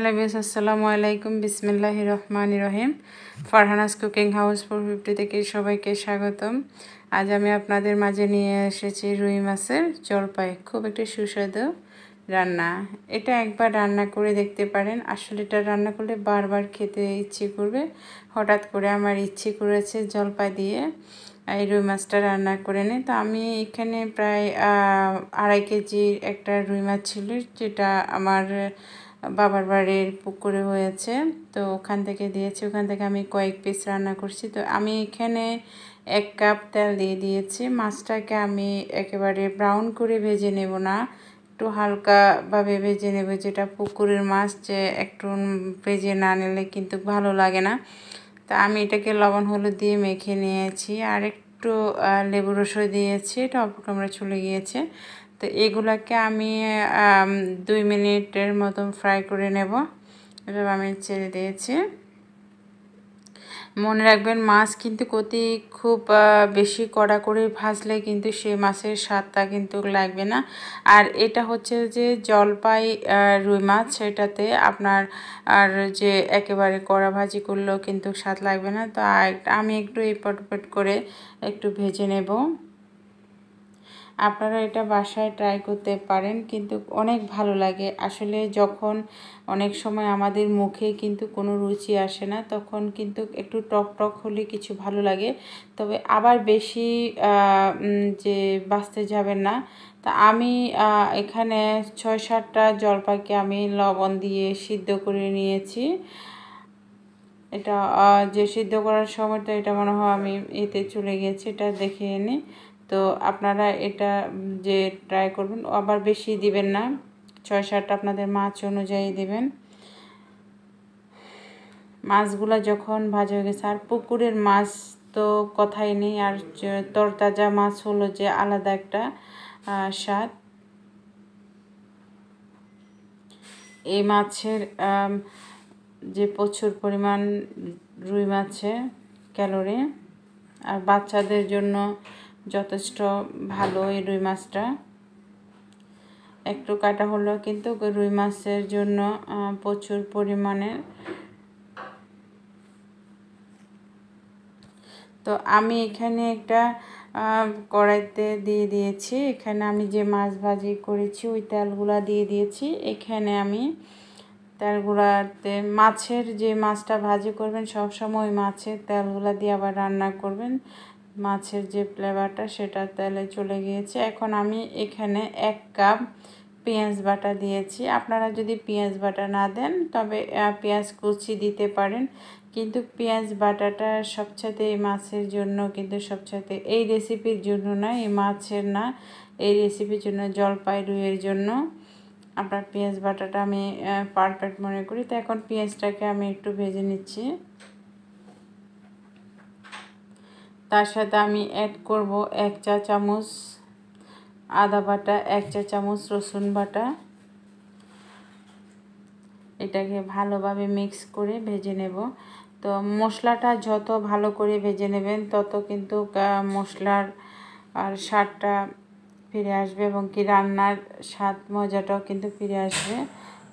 hello use আসসালামু আলাইকুম বিসমিল্লাহ রহমান রহিম Farhana's cooking house four fifty থেকে সবাইকে স্বাগতম আজ আমি আপনাদের মাঝে নিয়ে এসেছি রুই মাছের জলপাই খুব একটি সুস্বাদু রান্না এটা একবার রান্না করে দেখতে পারেন আসলে এটা রান্না করলে বারবার খেতে ইচ্ছে করবে হঠাৎ করে আমার ইচ্ছে করেছে জলপাই দিয়ে এই রুই মাছটা রান্না করে নিই তো আমি এখানে প্রায় আড়াই কেজির একটা রুই মাছ ছিল যেটা আমার বাবার বাড়ির পুকুরে হয়েছে তো ওখান থেকে দিয়েছি ওখান থেকে আমি কয়েক পিস রান্না করছি তো আমি এখানে এক কাপ তেল দিয়ে দিয়েছি মাছটাকে আমি একেবারে ব্রাউন করে ভেজে নেব না একটু হালকাভাবে ভেজে নেব যেটা পুকুরের মাছ যে একটু ভেজে না নিলে কিন্তু ভালো লাগে না তা আমি এটাকে লবণ হলুদ দিয়ে মেখে নিয়েছি আর একটু লেবু রসও দিয়েছি টক আমরা চলে গিয়েছে তো এগুলাকে আমি দুই মিনিটের মতন ফ্রাই করে নেব এভাবে আমি ছেড়ে দিয়েছি মনে রাখবেন মাছ কিন্তু কতি খুব বেশি কড়া করে ভাজলে কিন্তু সেই মাছের স্বাদটা কিন্তু লাগবে না আর এটা হচ্ছে যে জলপাই রুই মাছ সেটাতে আপনার আর যে একেবারে কড়া ভাজি করলেও কিন্তু স্বাদ লাগবে না তো আমি একটু পটপট করে একটু ভেজে নেব আপনারা এটা বাসায় ট্রাই করতে পারেন কিন্তু অনেক ভালো লাগে আসলে যখন অনেক সময় আমাদের মুখে কিন্তু কোনো রুচি আসে না তখন কিন্তু একটু টক টক হলে কিছু ভালো লাগে তবে আবার বেশি যে বাঁচতে যাবেন না তা আমি এখানে ছয় সাতটা জলপাইকে আমি লবণ দিয়ে সিদ্ধ করে নিয়েছি এটা যে সিদ্ধ করার সময়টা এটা মনে হয় আমি এতে চলে গেছি এটা দেখে এনে তো আপনারা এটা যে ট্রাই করবেন আবার বেশি দিবেন না ছয় সাতটা আপনাদের মাছ অনুযায়ী দিবেন মাছগুলা যখন ভাজা হয়ে গেছে আর পুকুরের মাছ তো কথাই নেই আর তরতাজা মাছ হলো যে আলাদা একটা স্বাদ এই মাছের যে প্রচুর পরিমাণ রুই মাছে ক্যালোরি আর বাচ্চাদের জন্য যথেষ্ট ভালো এই রুই মাছটা একটু কাটা হলেও কিন্তু রুই মাছের জন্য প্রচুর পরিমাণে তো আমি এখানে একটা কড়াইতে দিয়ে দিয়েছি এখানে আমি যে মাছ ভাজি করেছি ওই তেলগুলা দিয়ে দিয়েছি এখানে আমি তেলগুলাতে মাছের যে মাছটা ভাজি করবেন সবসময় মাছের তেলগুলা দিয়ে আবার রান্না করবেন মাছের যে ফ্লেভারটা সেটা তেলে চলে গিয়েছে এখন আমি এখানে এক কাপ পেঁয়াজ বাটা দিয়েছি আপনারা যদি পেঁয়াজ বাটা না দেন তবে পেঁয়াজ কুচি দিতে পারেন কিন্তু পেঁয়াজ বাটাটা সবচাইতে এই মাছের জন্য কিন্তু সবচাইতে এই রেসিপির জন্য না এই মাছের না এই রেসিপির জন্য জলপাই রুইয়ের জন্য আপনার পেঁয়াজ বাটাটা আমি পারফেক্ট মনে করি তো এখন পেঁয়াজটাকে আমি একটু ভেজে নিচ্ছি তার সাথে আমি অ্যাড করব এক চা চামচ আদা বাটা এক চা চামচ রসুন বাটা এটাকে ভালোভাবে মিক্স করে ভেজে নেব তো মশলাটা যত ভালো করে ভেজে নেবেন তত কিন্তু মশলার আর স্বাদটা ফিরে আসবে এবং কি রান্নার স্বাদ মজাটাও কিন্তু ফিরে আসবে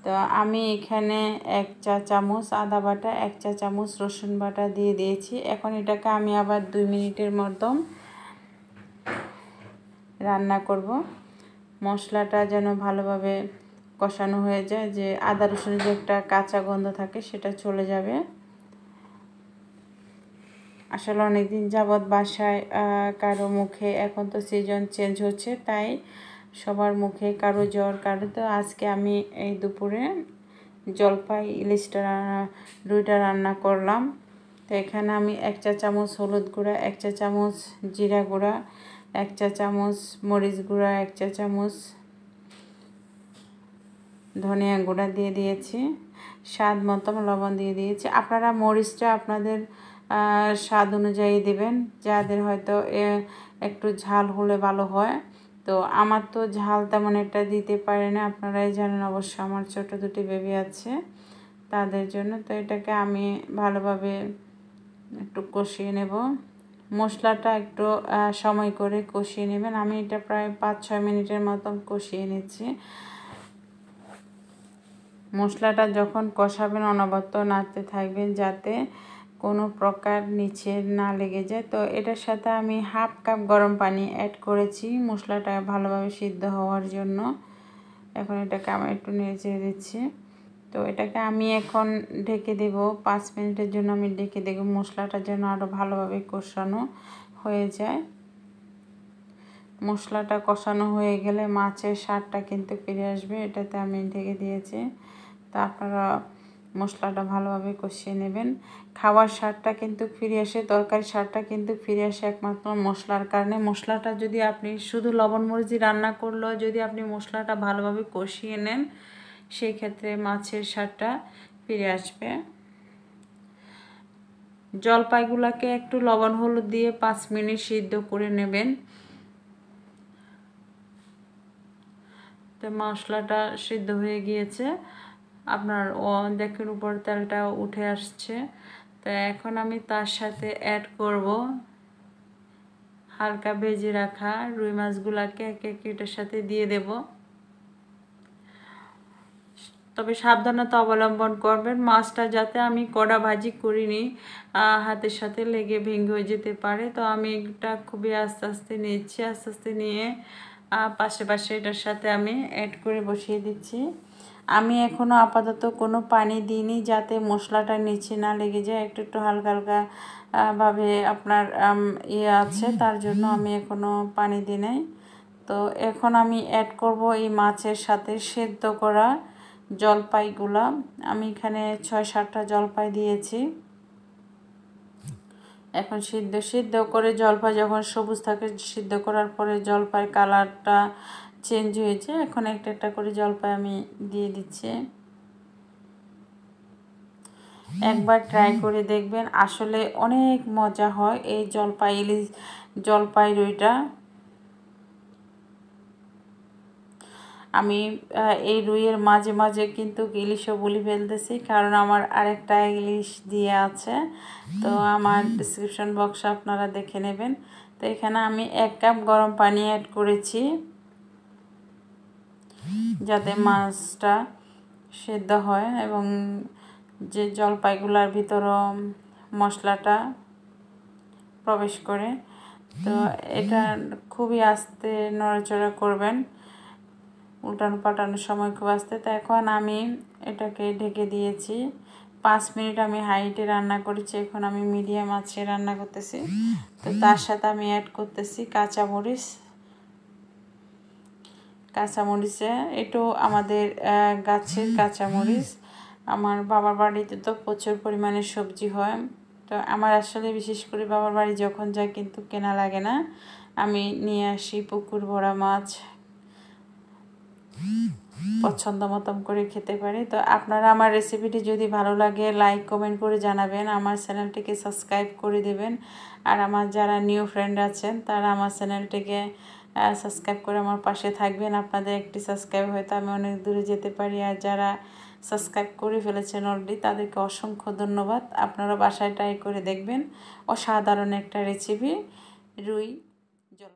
তো আমি এখানে এক চা চামচ আদা বাটা এক চা চামচ রসুন বাটা দিয়ে দিয়েছি এখন এটাকে আমি আবার দুই মিনিটের মতন রান্না করব মশলাটা যেন ভালোভাবে কষানো হয়ে যায় যে আদা রসুনের যে একটা কাঁচা গন্ধ থাকে সেটা চলে যাবে আসলে অনেকদিন যাবৎ বাসায় কারো মুখে এখন তো সিজন চেঞ্জ হচ্ছে তাই সবার মুখে কারো জ্বর কারো তো আজকে আমি এই দুপুরে জলপাই ইলিশটা রুইটা রান্না করলাম তো এখানে আমি এক চা চামচ হলুদ গুঁড়া এক চা চামচ জিরা গুঁড়া এক চা চামচ মরিচ গুঁড়া এক চা চামচ ধনিয়া গুঁড়া দিয়ে দিয়েছি স্বাদ মতো লবণ দিয়ে দিয়েছি আপনারা মরিচটা আপনাদের স্বাদ অনুযায়ী দেবেন যাদের হয়তো একটু ঝাল হলে ভালো হয় তো আমার তো ঝাল তেমন একটা দিতে পারে না আপনারাই জানেন অবশ্য আমার ছোট দুটি বেবি আছে তাদের জন্য তো এটাকে আমি ভালোভাবে একটু কষিয়ে নেব মশলাটা একটু সময় করে কষিয়ে নেবেন আমি এটা প্রায় পাঁচ ছয় মিনিটের মতো কষিয়ে নিচ্ছি মশলাটা যখন কষাবেন অনবদ্য নাড়তে থাকবেন যাতে কোনো প্রকার নিচে না লেগে যায় তো এটার সাথে আমি হাফ কাপ গরম পানি অ্যাড করেছি মশলাটা ভালোভাবে সিদ্ধ হওয়ার জন্য এখন এটাকে আমি একটু নেচে দিচ্ছি তো এটাকে আমি এখন ঢেকে দেব পাঁচ মিনিটের জন্য আমি ঢেকে দেব মশলাটা যেন আরও ভালোভাবে কষানো হয়ে যায় মশলাটা কষানো হয়ে গেলে মাছের স্বাদটা কিন্তু ফিরে আসবে এটাতে আমি ঢেকে দিয়েছি তারপর মশলাটা ভালোভাবে কষিয়ে নেবেন খাওয়ার স্বাদটা কিন্তু ফিরে আসে তরকারি স্বাদটা কিন্তু ফিরে আসে একমাত্র মশলার কারণে মশলাটা যদি আপনি শুধু লবণ মরিচি রান্না করলেও যদি আপনি মশলাটা ভালোভাবে কষিয়ে নেন সেই ক্ষেত্রে মাছের স্বাদটা ফিরে আসবে জলপাইগুলোকে একটু লবণ হলুদ দিয়ে পাঁচ মিনিট সিদ্ধ করে নেবেন তো মশলাটা সিদ্ধ হয়ে গিয়েছে আপনার দেখের উপর তেলটা উঠে আসছে তো এখন আমি তার সাথে অ্যাড করব হালকা ভেজে রাখা রুই মাছগুলাকে এক এক এটার সাথে দিয়ে দেব তবে সাবধানতা অবলম্বন করবেন মাছটা যাতে আমি কড়া ভাজি করিনি হাতের সাথে লেগে ভেঙে হয়ে যেতে পারে তো আমি এটা খুবই আস্তে আস্তে নিচ্ছি আস্তে আস্তে নিয়ে পাশে পাশে এটার সাথে আমি অ্যাড করে বসিয়ে দিচ্ছি আমি এখনও আপাতত কোনো পানি দিইনি যাতে মশলাটা নিচে না লেগে যায় একটু একটু হালকা হালকা ভাবে আপনার ইয়ে আছে তার জন্য আমি এখনও পানি দিই নাই তো এখন আমি অ্যাড করব এই মাছের সাথে সেদ্ধ করা জলপাইগুলা আমি এখানে ছয় সাতটা জলপাই দিয়েছি এখন সিদ্ধ সিদ্ধ করে জলপাই যখন সবুজ থাকে সিদ্ধ করার পরে জলপাই কালারটা চেঞ্জ হয়েছে এখন একটা একটা করে জলপাই আমি দিয়ে দিচ্ছি একবার ট্রাই করে দেখবেন আসলে অনেক মজা হয় এই জলপাই ইলিশ জলপাই রুইটা আমি এই রুইয়ের মাঝে মাঝে কিন্তু ইলিশও বলি ফেলতেছি কারণ আমার আরেকটা ইলিশ দিয়ে আছে তো আমার ডিসক্রিপশন বক্সে আপনারা দেখে নেবেন তো এখানে আমি এক কাপ গরম পানি অ্যাড করেছি যাতে মাছটা সেদ্ধ হয় এবং যে জলপাইগুলার ভিতরও মশলাটা প্রবেশ করে তো এটা খুবই আস্তে নড়াচড়া করবেন উল্টানো পাল্টানোর সময় খুব আস্তে তো এখন আমি এটাকে ঢেকে দিয়েছি পাঁচ মিনিট আমি হাইটে রান্না করেছি এখন আমি মিডিয়াম আছে রান্না করতেছি তো তার সাথে আমি অ্যাড করতেছি কাঁচামরিচ কাঁচামরিচে এটু আমাদের গাছের কাঁচামরিচ আমার বাবার বাড়িতে তো প্রচুর পরিমাণে সবজি হয় তো আমার আসলে বিশেষ করে বাবার বাড়ি যখন যাই কিন্তু কেনা লাগে না আমি নিয়ে আসি পুকুর ভরা মাছ পছন্দ মতন করে খেতে পারি তো আপনারা আমার রেসিপিটি যদি ভালো লাগে লাইক কমেন্ট করে জানাবেন আমার চ্যানেলটিকে সাবস্ক্রাইব করে দেবেন আর আমার যারা নিউ ফ্রেন্ড আছেন তারা আমার চ্যানেলটিকে সাবস্ক্রাইব করে আমার পাশে থাকবেন আপনাদের একটি সাবস্ক্রাইব হয়তো আমি অনেক দূরে যেতে পারি আর যারা সাবস্ক্রাইব করে ফেলেছেন অলরেডি তাদেরকে অসংখ্য ধন্যবাদ আপনারা বাসায় ট্রাই করে দেখবেন অসাধারণ একটা রেসিপি রুই